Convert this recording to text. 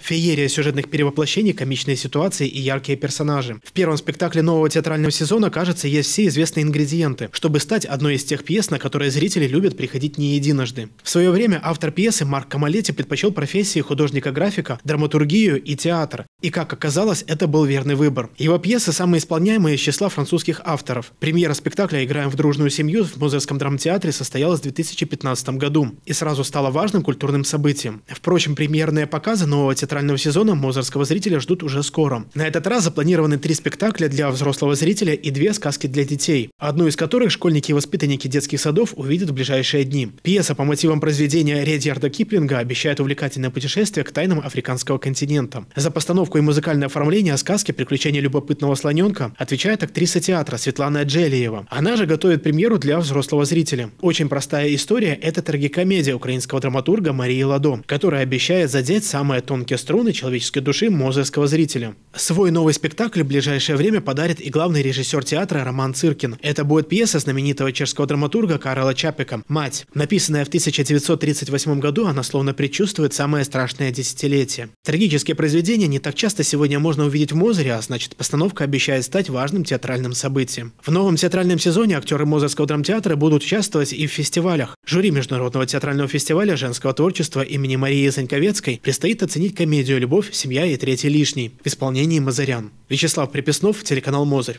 Феерия сюжетных перевоплощений, комичные ситуации и яркие персонажи. В первом спектакле нового театрального сезона, кажется, есть все известные ингредиенты, чтобы стать одной из тех пьес, на которые зрители любят приходить не единожды. В свое время автор пьесы Марк Камалетти предпочел профессии художника-графика, драматургию и театр. И, как оказалось, это был верный выбор. Его пьесы самые исполняемые из числа французских авторов. Премьера спектакля «Играем в дружную семью» в музейском драмтеатре состоялась в 2015 году и сразу стала важным культурным событием. Впрочем, премьерные показы нового театра театрального сезона мозорского зрителя ждут уже скоро. На этот раз запланированы три спектакля для взрослого зрителя и две сказки для детей, одну из которых школьники и воспитанники детских садов увидят в ближайшие дни. Пьеса по мотивам произведения Редьярда Киплинга обещает увлекательное путешествие к тайнам африканского континента. За постановку и музыкальное оформление сказки «Приключения любопытного слоненка» отвечает актриса театра Светлана Джелиева. Она же готовит премьеру для взрослого зрителя. Очень простая история – это трагикомедия украинского драматурга Марии Ладо, которая обещает задеть самые тонкие струны человеческой души мозырского зрителя. Свой новый спектакль в ближайшее время подарит и главный режиссер театра Роман Циркин. Это будет пьеса знаменитого чешского драматурга Карла Чапика «Мать». Написанная в 1938 году, она словно предчувствует самое страшное десятилетие. Трагические произведения не так часто сегодня можно увидеть в Мозыре, а значит постановка обещает стать важным театральным событием. В новом театральном сезоне актеры Мозырского драмтеатра будут участвовать и в фестивалях. Жюри Международного театрального фестиваля женского творчества имени Марии Заньковецкой предстоит оценить комедию «Любовь, семья и третий лишний» в исполнении Мазарян. Вячеслав Приписнов, телеканал «Мозырь».